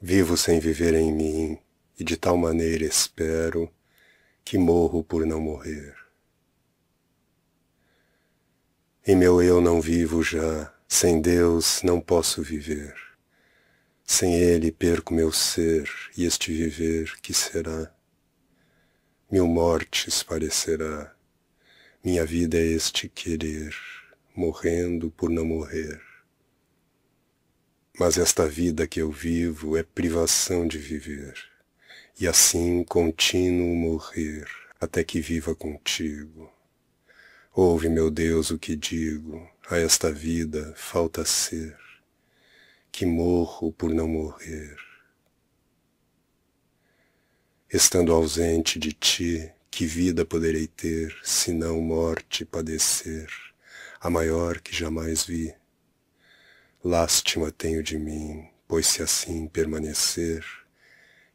Vivo sem viver em mim, e de tal maneira espero que morro por não morrer. Em meu eu não vivo já, sem Deus não posso viver. Sem Ele perco meu ser e este viver que será. Mil mortes parecerá, minha vida é este querer, morrendo por não morrer. Mas esta vida que eu vivo é privação de viver, e assim contínuo morrer, até que viva contigo. Ouve, meu Deus, o que digo, a esta vida falta ser, que morro por não morrer. Estando ausente de ti, que vida poderei ter, se não morte padecer, a maior que jamais vi? Lástima tenho de mim, pois se assim permanecer,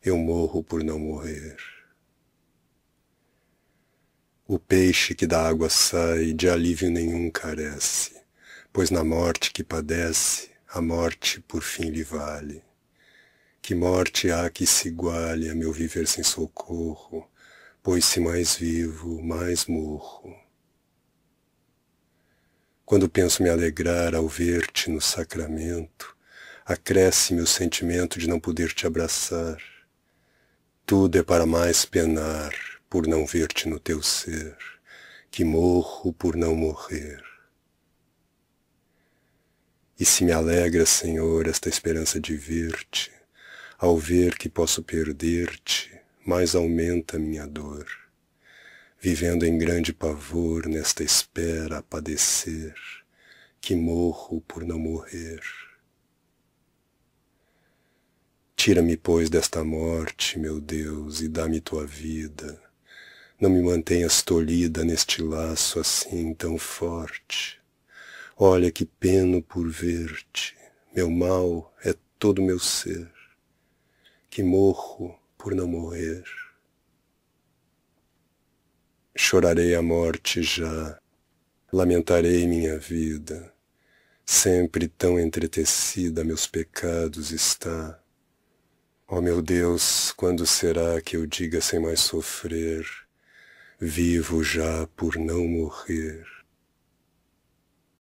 eu morro por não morrer. O peixe que da água sai de alívio nenhum carece, pois na morte que padece, a morte por fim lhe vale. Que morte há que se iguale a meu viver sem socorro, pois se mais vivo, mais morro. Quando penso me alegrar ao ver-te no sacramento, acresce-me o sentimento de não poder te abraçar. Tudo é para mais penar por não ver-te no teu ser, que morro por não morrer. E se me alegra, Senhor, esta esperança de ver-te, ao ver que posso perder-te, mais aumenta minha dor vivendo em grande pavor nesta espera a padecer, que morro por não morrer. Tira-me, pois, desta morte, meu Deus, e dá-me tua vida. Não me mantenhas tolhida neste laço assim tão forte. Olha que peno por ver-te, meu mal é todo meu ser, que morro por não morrer chorarei a morte já, lamentarei minha vida, sempre tão entretecida meus pecados está. Ó oh, meu Deus, quando será que eu diga sem mais sofrer, vivo já por não morrer?